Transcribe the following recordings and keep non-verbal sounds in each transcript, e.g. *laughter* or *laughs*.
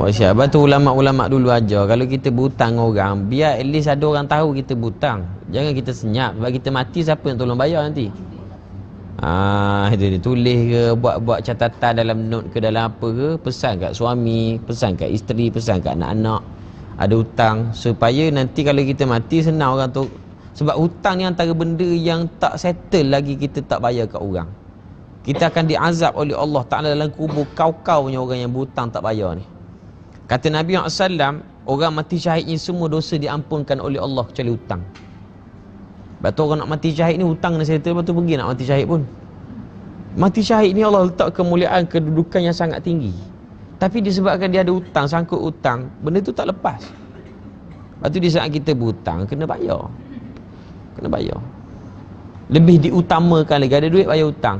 Wasiat. Abang tu ulama-ulama dulu aja. Kalau kita butang orang, biar at least ada orang tahu kita butang. Jangan kita senyap sebab kita mati siapa yang tolong bayar nanti. Ah, itu dia tulis ke buat-buat catatan dalam note ke dalam apa ke, pesan kat suami, pesan kat isteri, pesan kat anak-anak ada hutang supaya nanti kalau kita mati senang orang tu sebab hutang ni antara benda yang tak settle lagi kita tak bayar kat orang kita akan diazab oleh Allah Ta'ala dalam kubur kau-kau punya orang yang berhutang tak bayar ni Kata Nabi SAW Orang mati syahid syahidnya semua dosa diampunkan oleh Allah kecuali hutang Lepas tu orang nak mati syahid ni hutang dia cerita Lepas tu pergi nak mati syahid pun Mati syahid ni Allah letak kemuliaan kedudukan yang sangat tinggi Tapi disebabkan dia ada hutang, sangkut hutang Benda tu tak lepas Lepas tu di saat kita berhutang, kena bayar Kena bayar Lebih diutamakan lagi, ada duit bayar hutang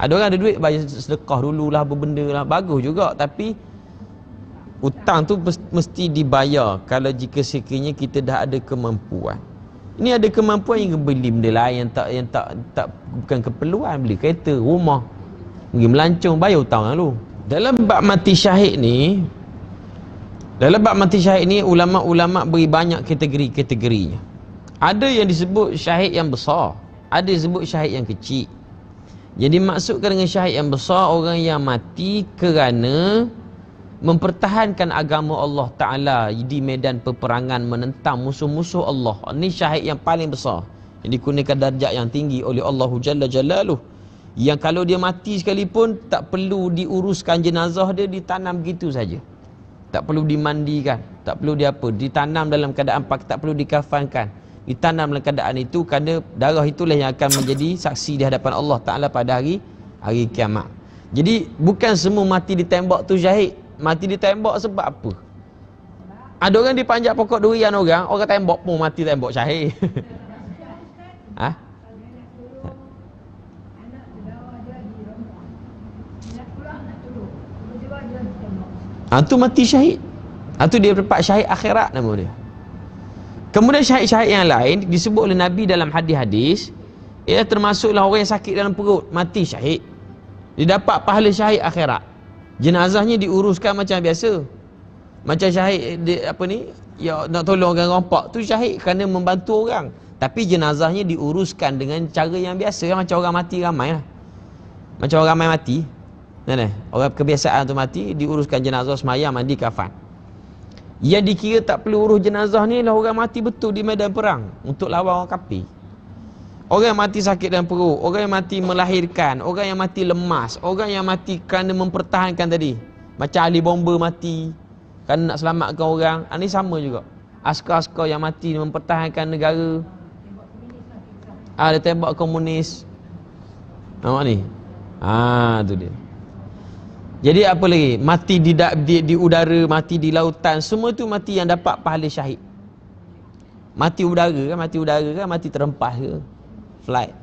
Ada orang ada duit bayar sedekah dululah benda lah, Bagus juga, tapi Hutang tu mesti dibayar kalau jika sekiranya kita dah ada kemampuan. Ini ada kemampuan yang beli benda lain yang tak yang tak tak bukan keperluan beli kereta, rumah. Pergi melancong bayar hutang lalu. Dalam bab mati syahid ni dalam bab mati syahid ni ulama-ulama beri banyak kategori-kategorinya. Ada yang disebut syahid yang besar, ada yang disebut syahid yang kecil. Jadi maksudkan dengan syahid yang besar orang yang mati kerana mempertahankan agama Allah Ta'ala di medan peperangan menentang musuh-musuh Allah. Ini syahid yang paling besar. Yang dikunikan darjat yang tinggi oleh Allah Jalla Jalaluh. Yang kalau dia mati sekalipun, tak perlu diuruskan jenazah dia, ditanam gitu saja. Tak perlu dimandikan. Tak perlu dia apa. Ditanam dalam keadaan tak perlu dikafankan. Ditanam dalam keadaan itu kerana darah itulah yang akan menjadi saksi di hadapan Allah Ta'ala pada hari hari kiamat. Jadi bukan semua mati ditembak tu syahid mati di tembok sebab apa? Ada orang panjat pokok durian orang, orang tembok pun mati tembak syahid. *laughs* Ha? ha? tu mati syahid. Ha, tu dia berpak syahid akhirat nama dia. Kemudian syahid-syahid yang lain disebut oleh Nabi dalam hadis-hadis, ia termasuklah orang yang sakit dalam perut, mati syahid. Dia dapat pahala syahid akhirat. Jenazahnya diuruskan macam biasa. Macam syahid di, apa ni? Ya nak tolong orang rompak tu syahid kerana membantu orang. Tapi jenazahnya diuruskan dengan cara yang biasa yang macam orang mati ramai lah. Macam orang ramai mati. Nah, kan, eh? nah, orang kebiasaan tu mati diuruskan jenazah semayam mandi kafan. Yang dikira tak perlu urus jenazah ni lah orang mati betul di medan perang untuk lawan orang kafir. Orang yang mati sakit dalam perut Orang yang mati melahirkan Orang yang mati lemas Orang yang mati kerana mempertahankan tadi Macam ahli bomba mati Kerana nak selamatkan orang Ini ah, sama juga Askar-askar yang mati mempertahankan negara Ada ah, tembak komunis Nampak ni? Haa ah, tu dia jadi apa lagi? Mati di, di, di udara, mati di lautan, semua tu mati yang dapat pahala syahid. Mati udara kan, mati udara kan, mati terempas ke. Kan? flight